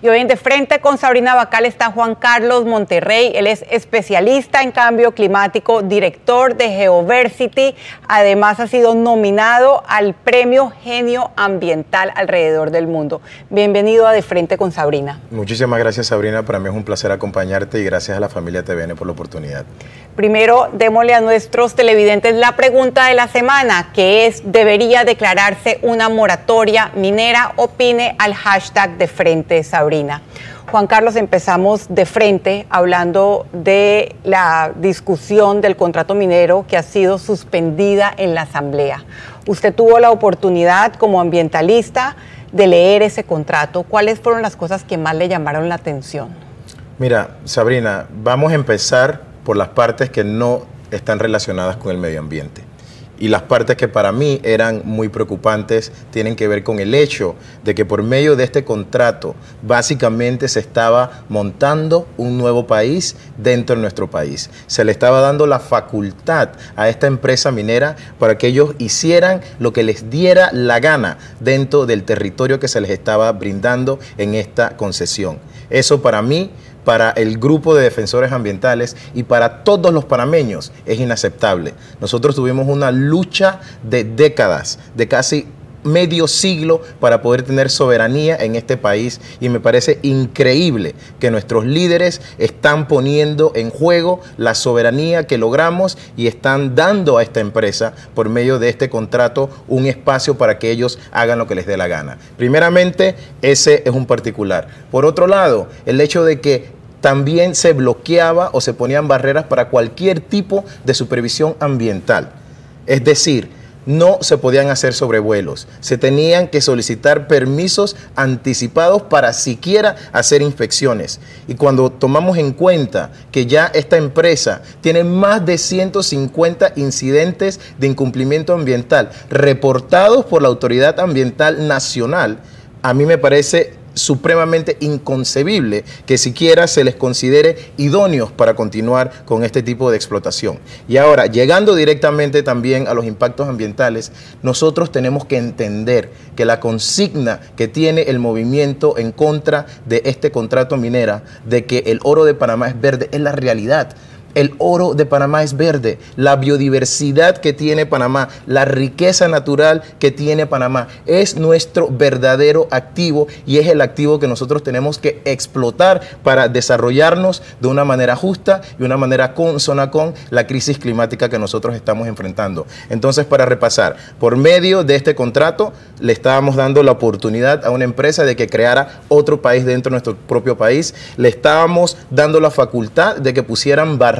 Y hoy en De Frente con Sabrina Bacal está Juan Carlos Monterrey. Él es especialista en cambio climático, director de Geoversity. Además, ha sido nominado al premio Genio Ambiental alrededor del mundo. Bienvenido a De Frente con Sabrina. Muchísimas gracias, Sabrina. Para mí es un placer acompañarte y gracias a la familia TVN por la oportunidad. Primero, démosle a nuestros televidentes la pregunta de la semana, que es, ¿debería declararse una moratoria minera? Opine al hashtag De Frente, Sabrina. Juan Carlos, empezamos de frente hablando de la discusión del contrato minero que ha sido suspendida en la Asamblea. Usted tuvo la oportunidad como ambientalista de leer ese contrato. ¿Cuáles fueron las cosas que más le llamaron la atención? Mira, Sabrina, vamos a empezar por las partes que no están relacionadas con el medio ambiente y las partes que para mí eran muy preocupantes tienen que ver con el hecho de que por medio de este contrato básicamente se estaba montando un nuevo país dentro de nuestro país. Se le estaba dando la facultad a esta empresa minera para que ellos hicieran lo que les diera la gana dentro del territorio que se les estaba brindando en esta concesión. Eso para mí para el grupo de defensores ambientales y para todos los panameños es inaceptable. Nosotros tuvimos una lucha de décadas, de casi medio siglo para poder tener soberanía en este país y me parece increíble que nuestros líderes están poniendo en juego la soberanía que logramos y están dando a esta empresa por medio de este contrato un espacio para que ellos hagan lo que les dé la gana. Primeramente, ese es un particular. Por otro lado, el hecho de que también se bloqueaba o se ponían barreras para cualquier tipo de supervisión ambiental. Es decir, no se podían hacer sobrevuelos, se tenían que solicitar permisos anticipados para siquiera hacer inspecciones. Y cuando tomamos en cuenta que ya esta empresa tiene más de 150 incidentes de incumplimiento ambiental reportados por la Autoridad Ambiental Nacional, a mí me parece supremamente inconcebible que siquiera se les considere idóneos para continuar con este tipo de explotación. Y ahora, llegando directamente también a los impactos ambientales, nosotros tenemos que entender que la consigna que tiene el movimiento en contra de este contrato minera, de que el oro de Panamá es verde, es la realidad el oro de Panamá es verde, la biodiversidad que tiene Panamá, la riqueza natural que tiene Panamá es nuestro verdadero activo y es el activo que nosotros tenemos que explotar para desarrollarnos de una manera justa y una manera consona con la crisis climática que nosotros estamos enfrentando. Entonces, para repasar, por medio de este contrato le estábamos dando la oportunidad a una empresa de que creara otro país dentro de nuestro propio país, le estábamos dando la facultad de que pusieran barreras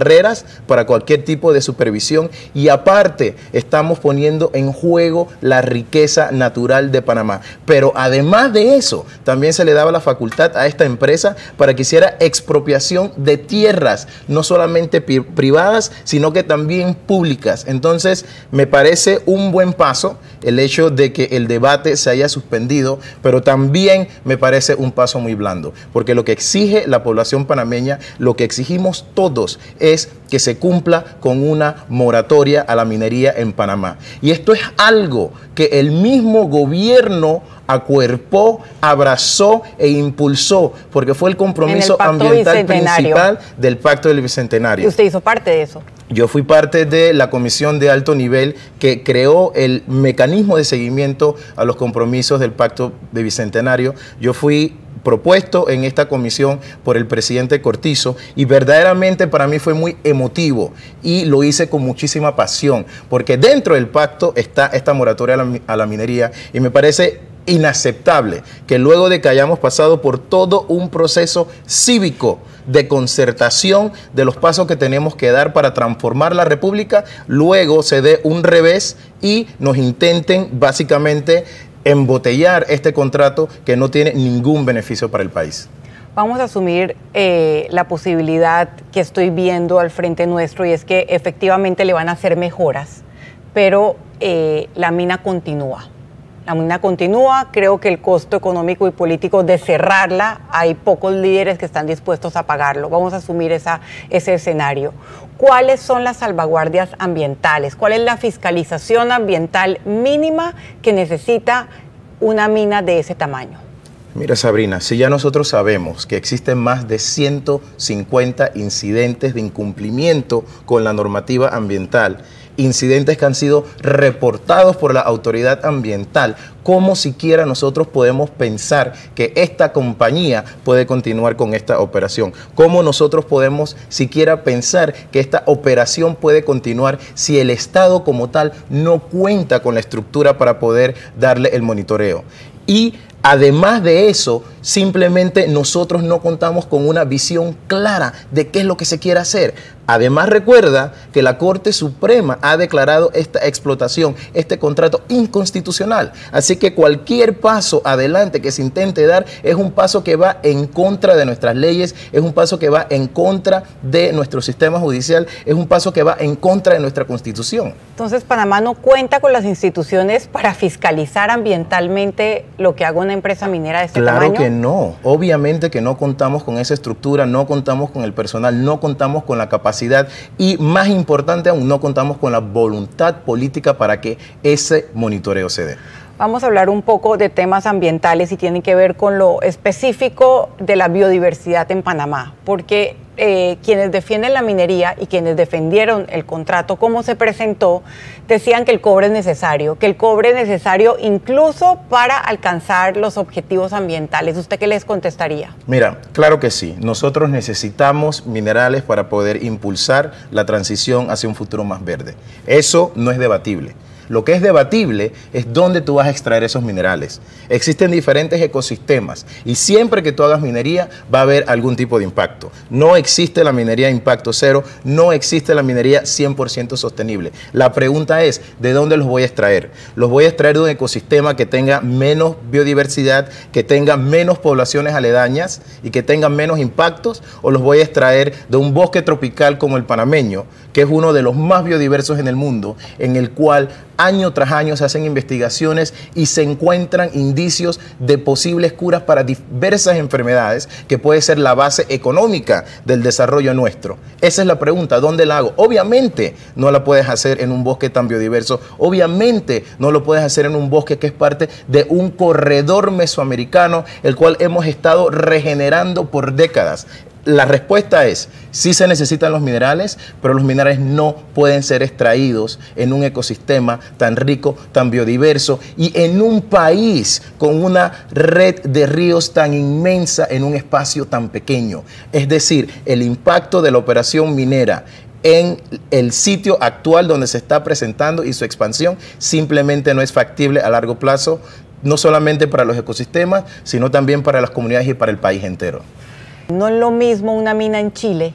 para cualquier tipo de supervisión y aparte estamos poniendo en juego la riqueza natural de Panamá. Pero además de eso, también se le daba la facultad a esta empresa para que hiciera expropiación de tierras, no solamente privadas, sino que también públicas. Entonces, me parece un buen paso el hecho de que el debate se haya suspendido, pero también me parece un paso muy blando, porque lo que exige la población panameña, lo que exigimos todos es es que se cumpla con una moratoria a la minería en Panamá. Y esto es algo que el mismo gobierno acuerpó, abrazó e impulsó, porque fue el compromiso ambiental principal del Pacto del Bicentenario. ¿Y usted hizo parte de eso? Yo fui parte de la comisión de alto nivel que creó el mecanismo de seguimiento a los compromisos del Pacto de Bicentenario. Yo fui propuesto en esta comisión por el presidente Cortizo y verdaderamente para mí fue muy emotivo y lo hice con muchísima pasión, porque dentro del pacto está esta moratoria a la, minería y me parece inaceptable que luego de que hayamos pasado por todo un proceso cívico de concertación de los pasos que tenemos que dar para transformar la República, luego se dé un revés y nos intenten básicamente embotellar este contrato que no tiene ningún beneficio para el país? Vamos a asumir eh, la posibilidad que estoy viendo al frente nuestro y es que efectivamente le van a hacer mejoras, pero eh, la mina continúa. La mina continúa, creo que el costo económico y político de cerrarla, hay pocos líderes que están dispuestos a pagarlo. Vamos a asumir ese escenario. ¿Cuáles son las salvaguardias ambientales? ¿Cuál es la fiscalización ambiental mínima que necesita una mina de ese tamaño? Mira Sabrina, si ya nosotros sabemos que existen más de 150 incidentes de incumplimiento con la normativa ambiental incidentes que han sido reportados por la autoridad ambiental. ¿Cómo siquiera nosotros podemos pensar que esta compañía puede continuar con esta operación? ¿Cómo nosotros podemos siquiera pensar que esta operación puede continuar si el Estado como tal no cuenta con la estructura para poder darle el monitoreo? Y Además de eso, simplemente nosotros no contamos con una visión clara de qué es lo que se quiere hacer. Además, recuerda que la Corte Suprema ha declarado esta explotación, este contrato inconstitucional. Así que cualquier paso adelante que se intente dar es un paso que va en contra de nuestras leyes, es un paso que va en contra de nuestro sistema judicial, es un paso que va en contra de nuestra Constitución. Entonces, Panamá no cuenta con las instituciones para fiscalizar ambientalmente lo que haga una empresa minera de este Claro que no. Obviamente que no contamos con esa estructura, no contamos con el personal, no contamos con la capacidad y, más importante aún, no contamos con la voluntad política para que ese monitoreo se dé. Vamos a hablar un poco de temas ambientales y tienen que ver con lo específico de la biodiversidad en Panamá, porque eh, quienes defienden la minería y quienes defendieron el contrato, como se presentó, decían que el cobre es necesario, que el cobre es necesario incluso para alcanzar los objetivos ambientales. ¿Usted qué les contestaría? Mira, claro que sí. Nosotros necesitamos minerales para poder impulsar la transición hacia un futuro más verde. Eso no es debatible. Lo que es debatible es dónde tú vas a extraer esos minerales. Existen diferentes ecosistemas y siempre que tú hagas minería va a haber algún tipo de impacto. No existe la minería impacto cero, no existe la minería 100% sostenible. La pregunta es, ¿de dónde los voy a extraer? Los voy a extraer de un ecosistema que tenga menos biodiversidad, que tenga menos poblaciones aledañas y que tenga menos impactos, o los voy a extraer de un bosque tropical como el panameño, que es uno de los más biodiversos en el mundo, en el cual año tras año se hacen investigaciones y se encuentran indicios de posibles curas para diversas enfermedades que puede ser la base económica del desarrollo nuestro. Esa es la pregunta, ¿dónde la hago? Obviamente no la puedes hacer en un bosque tan biodiverso, obviamente no lo puedes hacer en un bosque que es parte de un corredor mesoamericano, el cual hemos estado regenerando por décadas la respuesta es, sí se necesitan los minerales, pero los minerales no pueden ser extraídos en un ecosistema tan rico, tan biodiverso y en un país con una red de ríos tan inmensa en un espacio tan pequeño. Es decir, el impacto de la operación minera en el sitio actual donde se está presentando y su expansión simplemente no es factible a largo plazo, no solamente para los ecosistemas, sino también para las comunidades y para el país entero. No es lo mismo una mina en Chile,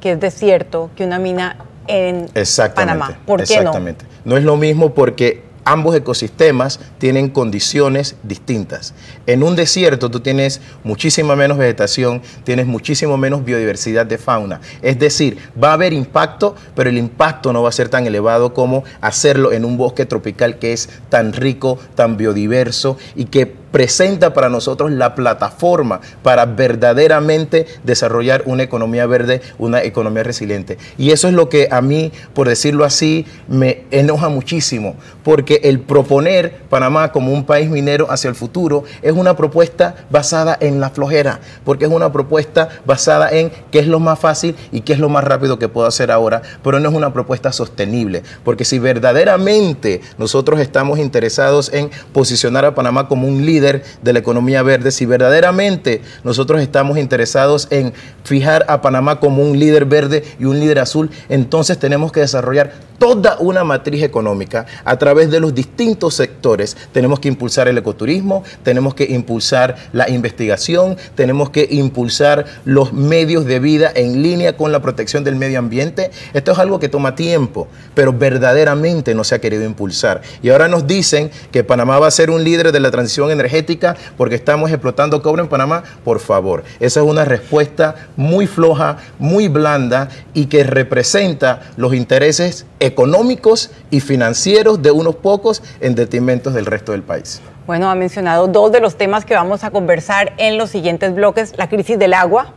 que es desierto, que una mina en Panamá. ¿Por qué exactamente. no? No es lo mismo porque ambos ecosistemas tienen condiciones distintas. En un desierto tú tienes muchísima menos vegetación, tienes muchísimo menos biodiversidad de fauna. Es decir, va a haber impacto, pero el impacto no va a ser tan elevado como hacerlo en un bosque tropical que es tan rico, tan biodiverso y que presenta para nosotros la plataforma para verdaderamente desarrollar una economía verde, una economía resiliente. Y eso es lo que a mí, por decirlo así, me enoja muchísimo, porque el proponer Panamá como un país minero hacia el futuro es una propuesta basada en la flojera, porque es una propuesta basada en qué es lo más fácil y qué es lo más rápido que puedo hacer ahora, pero no es una propuesta sostenible, porque si verdaderamente nosotros estamos interesados en posicionar a Panamá como un líder, de la economía verde, si verdaderamente nosotros estamos interesados en fijar a Panamá como un líder verde y un líder azul, entonces tenemos que desarrollar toda una matriz económica a través de los distintos sectores. Tenemos que impulsar el ecoturismo, tenemos que impulsar la investigación, tenemos que impulsar los medios de vida en línea con la protección del medio ambiente. Esto es algo que toma tiempo, pero verdaderamente no se ha querido impulsar. Y ahora nos dicen que Panamá va a ser un líder de la transición energética porque estamos explotando cobre en Panamá. Por favor, esa es una respuesta muy floja, muy blanda y que representa los intereses económicos y financieros de unos pocos en detrimento del resto del país. Bueno, ha mencionado dos de los temas que vamos a conversar en los siguientes bloques, la crisis del agua,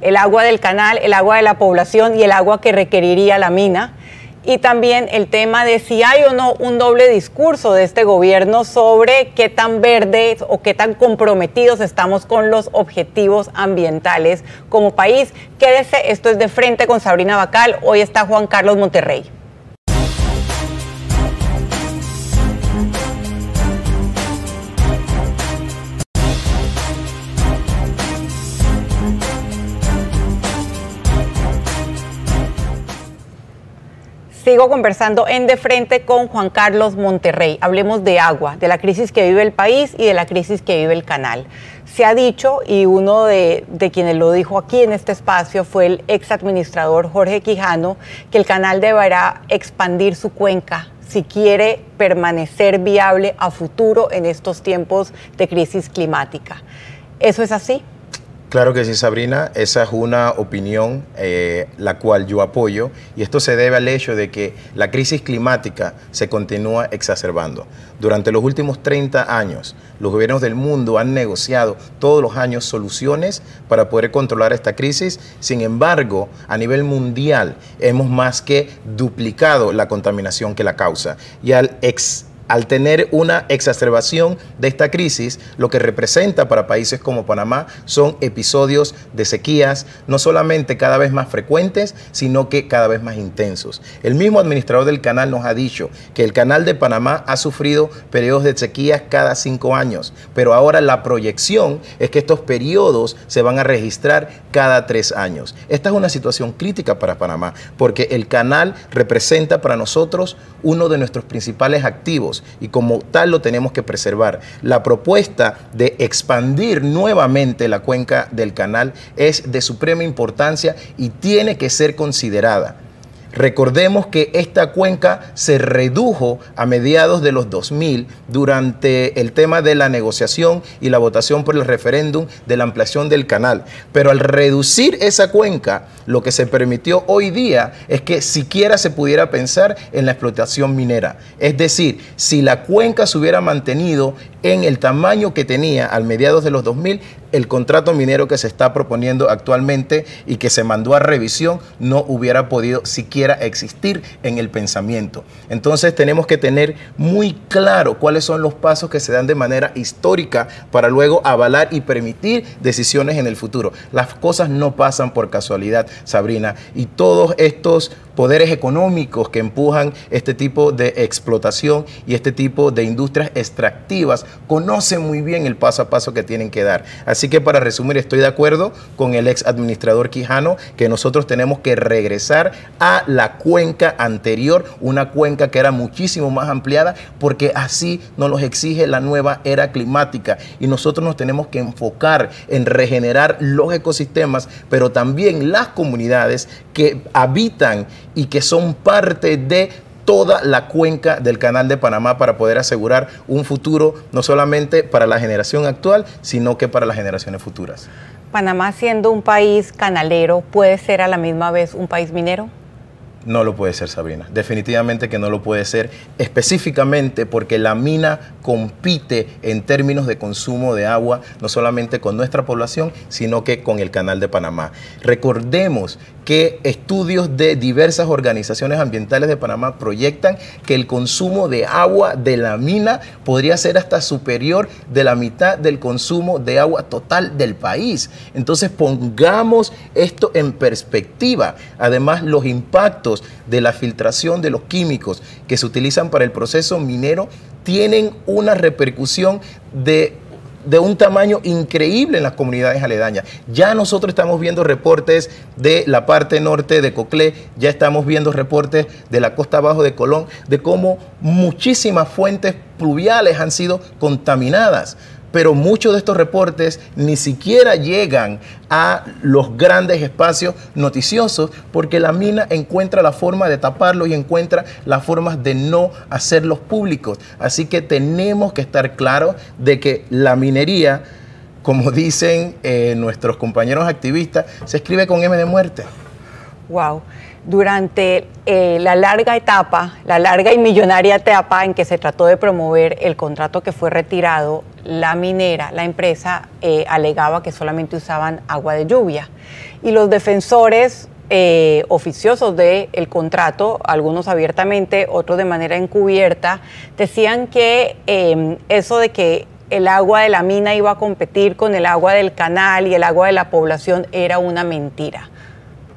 el agua del canal, el agua de la población y el agua que requeriría la mina. Y también el tema de si hay o no un doble discurso de este gobierno sobre qué tan verdes o qué tan comprometidos estamos con los objetivos ambientales como país. Quédese, esto es de frente con Sabrina Bacal. Hoy está Juan Carlos Monterrey. sigo conversando en De Frente con Juan Carlos Monterrey. Hablemos de agua, de la crisis que vive el país y de la crisis que vive el canal. Se ha dicho, y uno de, quienes lo dijo aquí en este espacio fue el ex administrador Jorge Quijano, que el canal deberá expandir su cuenca si quiere permanecer viable a futuro en estos tiempos de crisis climática. ¿Eso es así? Claro que sí, Sabrina. Esa es una opinión eh, la cual yo apoyo y esto se debe al hecho de que la crisis climática se continúa exacerbando. Durante los últimos 30 años, los gobiernos del mundo han negociado todos los años soluciones para poder controlar esta crisis. Sin embargo, a nivel mundial hemos más que duplicado la contaminación que la causa. Y al ex al tener una exacerbación de esta crisis, lo que representa para países como Panamá son episodios de sequías, no solamente cada vez más frecuentes, sino que cada vez más intensos. El mismo administrador del canal nos ha dicho que el canal de Panamá ha sufrido periodos de sequías cada cinco años, pero ahora la proyección es que estos periodos se van a registrar cada tres años. Esta es una situación crítica para Panamá, porque el canal representa para nosotros uno de nuestros principales activos y como tal lo tenemos que preservar. La propuesta de expandir nuevamente la cuenca del canal es de suprema importancia y tiene que ser considerada. Recordemos que esta cuenca se redujo a mediados de los 2000 durante el tema de la negociación y la votación por el referéndum de la ampliación del canal. Pero al reducir esa cuenca, lo que se permitió hoy día es que siquiera se pudiera pensar en la explotación minera. Es decir, si la cuenca se hubiera mantenido en el tamaño que tenía al mediados de los 2000, el contrato minero que se está proponiendo actualmente y que se mandó a revisión no hubiera podido siquiera existir en el pensamiento. Entonces tenemos que tener muy claro cuáles son los pasos que se dan de manera histórica para luego avalar y permitir decisiones en el futuro. Las cosas no pasan por casualidad, Sabrina, y todos estos poderes económicos que empujan este tipo de explotación y este tipo de industrias extractivas conocen muy bien el paso a paso que tienen que dar. Así que para resumir, estoy de acuerdo con el ex administrador Quijano que nosotros tenemos que regresar a la cuenca anterior, una cuenca que era muchísimo más ampliada, porque así nos los exige la nueva era climática. Y nosotros nos tenemos que enfocar en regenerar los ecosistemas, pero también las comunidades que habitan y que son parte de toda la cuenca del Canal de Panamá para poder asegurar un futuro no solamente para la generación actual, sino que para las generaciones futuras. Panamá siendo un país canalero, ¿puede ser a la misma vez un país minero? No lo puede ser, Sabrina. Definitivamente que no lo puede ser, específicamente porque la mina compite en términos de consumo de agua, no solamente con nuestra población, sino que con el Canal de Panamá. Recordemos que estudios de diversas organizaciones ambientales de Panamá proyectan que el consumo de agua de la mina podría ser hasta superior de la mitad del consumo de agua total del país. Entonces pongamos esto en perspectiva. Además, los impactos de la filtración de los químicos que se utilizan para el proceso minero, tienen una repercusión de de un tamaño increíble en las comunidades aledañas. Ya nosotros estamos viendo reportes de la parte norte de Coclé, ya estamos viendo reportes de la costa abajo de Colón, de cómo muchísimas fuentes pluviales han sido contaminadas pero muchos de estos reportes ni siquiera llegan a los grandes espacios noticiosos porque la mina encuentra la forma de taparlos y encuentra las formas de no hacerlos públicos. Así que tenemos que estar claros de que la minería, como dicen eh, nuestros compañeros activistas, se escribe con M de muerte. Wow durante eh, la larga etapa, la larga y millonaria etapa en que se trató de promover el contrato que fue retirado, la minera, la empresa, eh, alegaba que solamente usaban agua de lluvia. Y los defensores eh, oficiosos del contrato, algunos abiertamente, otros de manera encubierta, decían que eso de que el agua de la mina iba a competir con el agua del canal y el agua de la población era una mentira.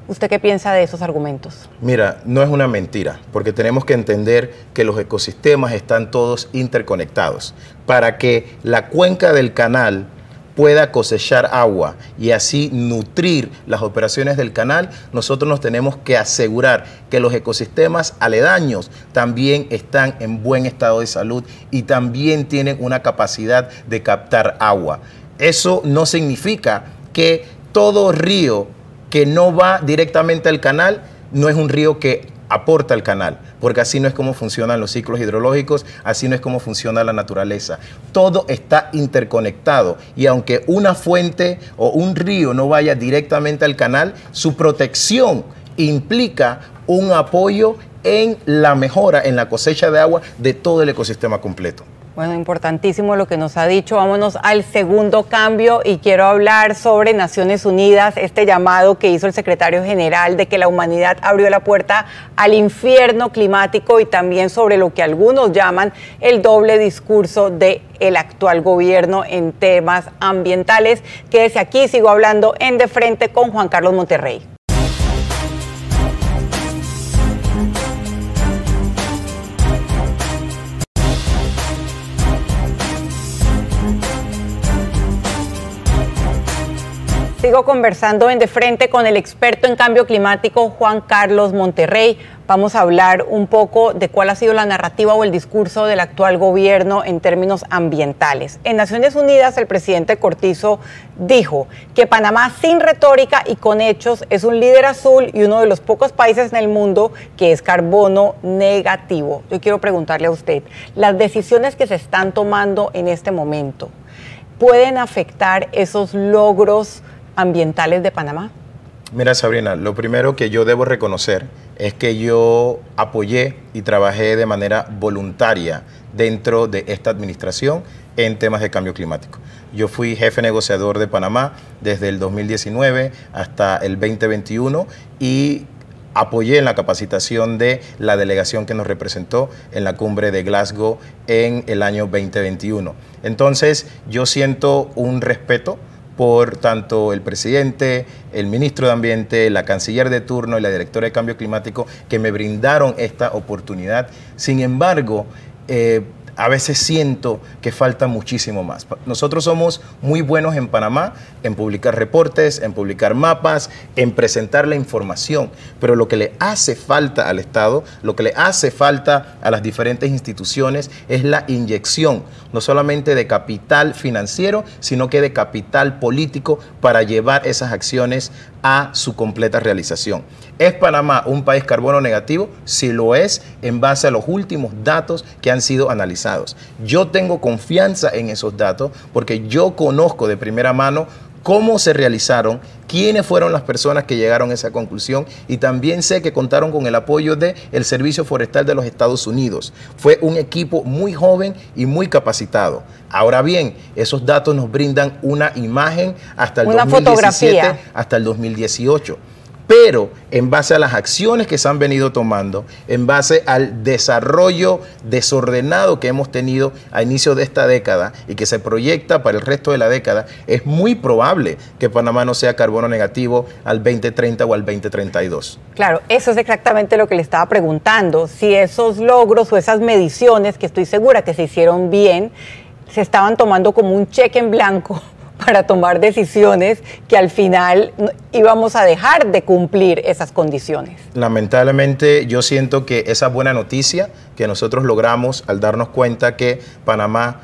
¿Usted qué piensa de esos argumentos? Mira, no es una mentira, porque tenemos que entender que los ecosistemas están todos interconectados. Para que la cuenca del canal pueda cosechar agua y así nutrir las operaciones del canal, nosotros nos tenemos que asegurar que los ecosistemas aledaños también están en buen estado de salud y también tienen una capacidad de captar agua. Eso no significa que todo río que no va directamente al canal, no es un río que aporta al canal, porque así no es como funcionan los ciclos hidrológicos, así no es como funciona la naturaleza. Todo está interconectado y aunque una fuente o un río no vaya directamente al canal, su protección implica un apoyo en la mejora, en la cosecha de agua de todo el ecosistema completo. Bueno, importantísimo lo que nos ha dicho. Vámonos al segundo cambio y quiero hablar sobre Naciones Unidas, este llamado que hizo el secretario general de que la humanidad abrió la puerta al infierno climático y también sobre lo que algunos llaman el doble discurso del actual gobierno en temas ambientales. Quédese aquí, sigo hablando en De Frente con Juan Carlos Monterrey. sigo conversando en De Frente con el experto en cambio climático Juan Carlos Monterrey. Vamos a hablar un poco de cuál ha sido la narrativa o el discurso del actual gobierno en términos ambientales. En Naciones Unidas, el presidente Cortizo dijo que Panamá sin retórica y con hechos es un líder azul y uno de los pocos países en el mundo que es carbono negativo. Yo quiero preguntarle a usted, las decisiones que se están tomando en este momento, pueden afectar esos logros ambientales de Panamá? Mira, Sabrina, lo primero que yo debo reconocer es que yo apoyé y trabajé de manera voluntaria dentro de esta administración en temas de cambio climático. Yo fui jefe negociador de Panamá desde el 2019 hasta el 2021 y apoyé en la capacitación de la delegación que nos representó en la cumbre de Glasgow en el año 2021. Entonces, yo siento un respeto por tanto el presidente, el ministro de Ambiente, la canciller de turno y la directora de Cambio Climático que me brindaron esta oportunidad. Sin embargo, eh, a veces siento que falta muchísimo más. Nosotros somos muy buenos en Panamá en publicar reportes, en publicar mapas, en presentar la información, pero lo que le hace falta al Estado, lo que le hace falta a las diferentes instituciones es la inyección, no solamente de capital financiero, sino que de capital político para llevar esas acciones a su completa realización. ¿Es Panamá un país carbono negativo? Si lo es, en base a los últimos datos que han sido analizados. Yo tengo confianza en esos datos porque yo conozco de primera mano cómo se realizaron, quiénes fueron las personas que llegaron a esa conclusión y también sé que contaron con el apoyo del el Servicio Forestal de los Estados Unidos. Fue un equipo muy joven y muy capacitado. Ahora bien, esos datos nos brindan una imagen hasta el 2017, fotografía. hasta el 2018 pero en base a las acciones que se han venido tomando, en base al desarrollo desordenado que hemos tenido a inicio de esta década y que se proyecta para el resto de la década, es muy probable que Panamá no sea carbono negativo al 2030 o al 2032. Claro, eso es exactamente lo que le estaba preguntando, si esos logros o esas mediciones, que estoy segura que se hicieron bien, se estaban tomando como un cheque en blanco para tomar decisiones que al final íbamos a dejar de cumplir esas condiciones. Lamentablemente yo siento que esa buena noticia que nosotros logramos al darnos cuenta que Panamá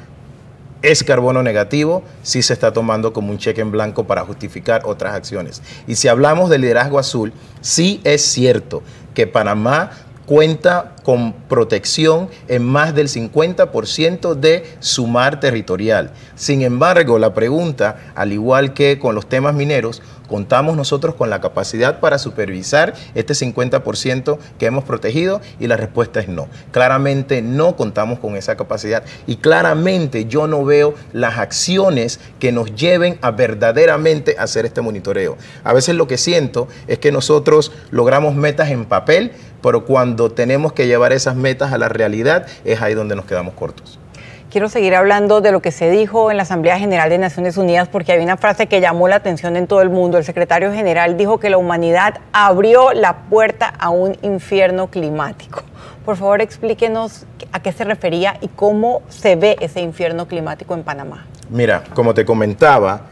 es carbono negativo sí se está tomando como un cheque en blanco para justificar otras acciones. Y si hablamos de liderazgo azul, sí es cierto que Panamá cuenta con protección en más del 50% de su mar territorial. Sin embargo, la pregunta, al igual que con los temas mineros, contamos nosotros con la capacidad para supervisar este 50% que hemos protegido y la respuesta es no. Claramente no contamos con esa capacidad y claramente yo no veo las acciones que nos lleven a verdaderamente hacer este monitoreo. A veces lo que siento es que nosotros logramos metas en papel, pero cuando tenemos que llevar llevar esas metas a la realidad, es ahí donde nos quedamos cortos. Quiero seguir hablando de lo que se dijo en la Asamblea General de Naciones Unidas porque hay una frase que llamó la atención en todo el mundo. El secretario general dijo que la humanidad abrió la puerta a un infierno climático. Por favor, explíquenos a qué se refería y cómo se ve ese infierno climático en Panamá. Mira, como te comentaba,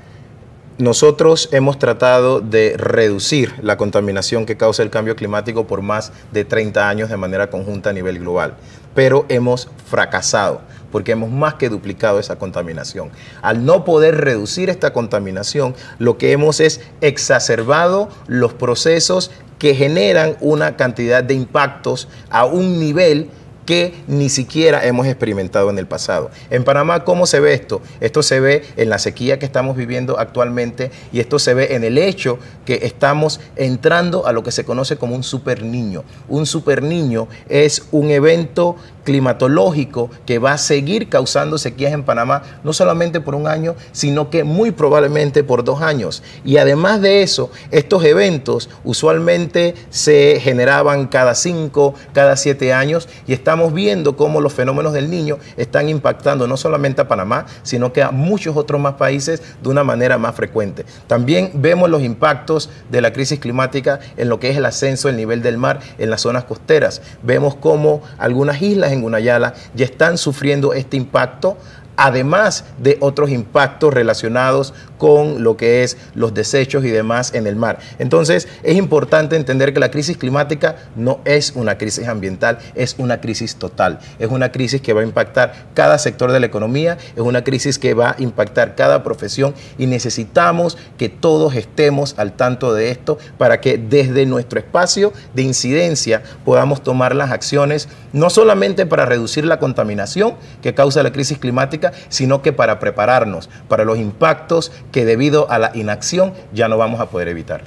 nosotros hemos tratado de reducir la contaminación que causa el cambio climático por más de 30 años de manera conjunta a nivel global, pero hemos fracasado porque hemos más que duplicado esa contaminación. Al no poder reducir esta contaminación, lo que hemos es exacerbado los procesos que generan una cantidad de impactos a un nivel que ni siquiera hemos experimentado en el pasado. En Panamá, ¿cómo se ve esto? Esto se ve en la sequía que estamos viviendo actualmente y esto se ve en el hecho que estamos entrando a lo que se conoce como un super niño. Un super niño es un evento climatológico que va a seguir causando sequías en Panamá, no solamente por un año, sino que muy probablemente por dos años. Y además de eso, estos eventos usualmente se generaban cada cinco, cada siete años y estamos estamos viendo cómo los fenómenos del niño están impactando no solamente a Panamá, sino que a muchos otros más países de una manera más frecuente. También vemos los impactos de la crisis climática en lo que es el ascenso del nivel del mar en las zonas costeras. Vemos cómo algunas islas en Gunayala ya están sufriendo este impacto además de otros impactos relacionados con lo que es los desechos y demás en el mar. Entonces, es importante entender que la crisis climática no es una crisis ambiental, es una crisis total. Es una crisis que va a impactar cada sector de la economía, es una crisis que va a impactar cada profesión y necesitamos que todos estemos al tanto de esto para que desde nuestro espacio de incidencia podamos tomar las acciones no solamente para reducir la contaminación que causa la crisis climática, sino que para prepararnos para los impactos que debido a la inacción ya no vamos a poder evitar.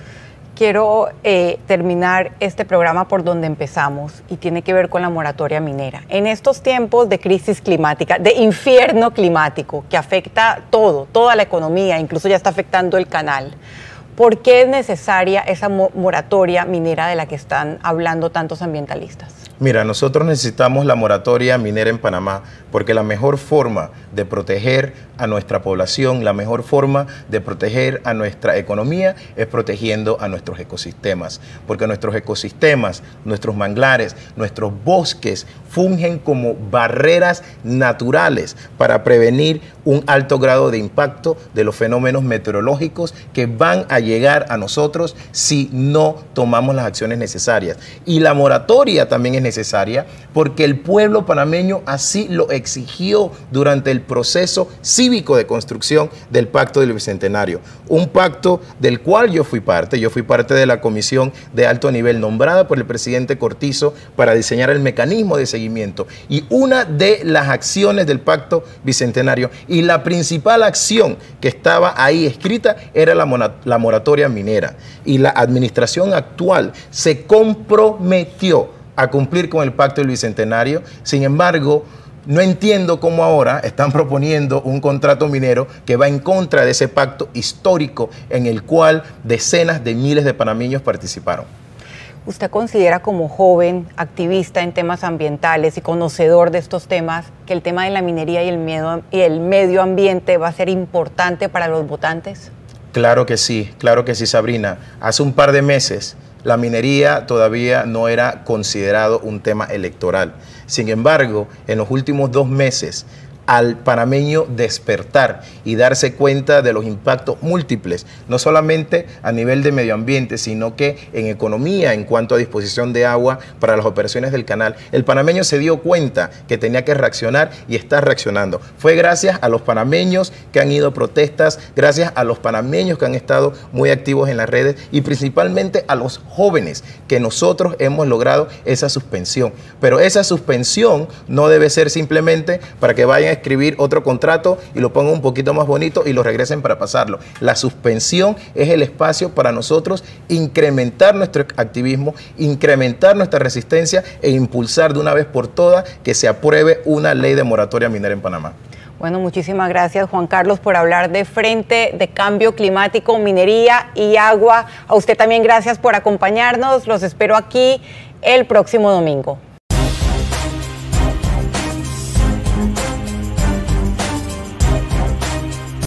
Quiero eh, terminar este programa por donde empezamos y tiene que ver con la moratoria minera. En estos tiempos de crisis climática, de infierno climático que afecta todo, toda la economía, incluso ya está afectando el canal, ¿por qué es necesaria esa moratoria minera de la que están hablando tantos ambientalistas? Mira, nosotros necesitamos la moratoria minera en Panamá porque la mejor forma de proteger a nuestra población, la mejor forma de proteger a nuestra economía es protegiendo a nuestros ecosistemas, porque nuestros ecosistemas, nuestros manglares, nuestros bosques fungen como barreras naturales para prevenir un alto grado de impacto de los fenómenos meteorológicos que van a llegar a nosotros si no tomamos las acciones necesarias. Y la moratoria también es necesaria necesaria, porque el pueblo panameño así lo exigió durante el proceso cívico de construcción del Pacto del Bicentenario. Un pacto del cual yo fui parte, yo fui parte de la comisión de alto nivel nombrada por el presidente Cortizo para diseñar el mecanismo de seguimiento. Y una de las acciones del Pacto Bicentenario y la principal acción que estaba ahí escrita era la, la moratoria minera. Y la administración actual se comprometió a cumplir con el pacto del Bicentenario. Sin embargo, no entiendo cómo ahora están proponiendo un contrato minero que va en contra de ese pacto histórico en el cual decenas de miles de panameños participaron. ¿Usted considera como joven, activista en temas ambientales y conocedor de estos temas, que el tema de la minería y el, miedo, y el medio ambiente va a ser importante para los votantes? Claro que sí, claro que sí, Sabrina. Hace un par de meses la minería todavía no era considerado un tema electoral. Sin embargo, en los últimos dos meses, al panameño despertar y darse cuenta de los impactos múltiples, no solamente a nivel de medio ambiente, sino que en economía, en cuanto a disposición de agua para las operaciones del canal. El panameño se dio cuenta que tenía que reaccionar y está reaccionando. Fue gracias a los panameños que han ido a protestas, gracias a los panameños que han estado muy activos en las redes y principalmente a los jóvenes que nosotros hemos logrado esa suspensión. Pero esa suspensión no debe ser simplemente para que vayan a escribir otro contrato y lo pongan un poquito más bonito y lo regresen para pasarlo. La suspensión es el espacio para nosotros incrementar nuestro activismo, incrementar nuestra resistencia e impulsar de una vez por todas que se apruebe una ley de moratoria minera en Panamá. Bueno, muchísimas gracias Juan Carlos por hablar de frente de cambio climático, minería y agua. A usted también gracias por acompañarnos. Los espero aquí el próximo domingo.